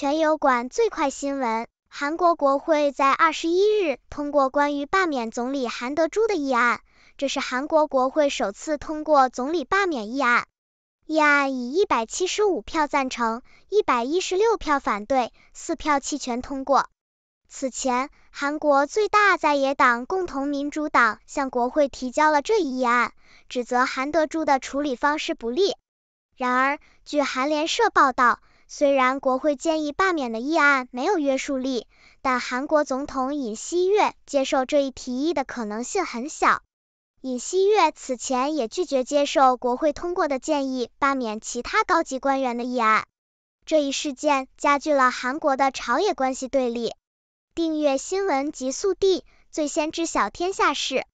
全油馆最快新闻：韩国国会在二十一日通过关于罢免总理韩德洙的议案，这是韩国国会首次通过总理罢免议案。议案以一百七十五票赞成、一百一十六票反对、四票弃权通过。此前，韩国最大在野党共同民主党向国会提交了这一议案，指责韩德洙的处理方式不利。然而，据韩联社报道。虽然国会建议罢免的议案没有约束力，但韩国总统尹锡悦接受这一提议的可能性很小。尹锡悦此前也拒绝接受国会通过的建议罢免其他高级官员的议案。这一事件加剧了韩国的朝野关系对立。订阅新闻极速递，最先知晓天下事。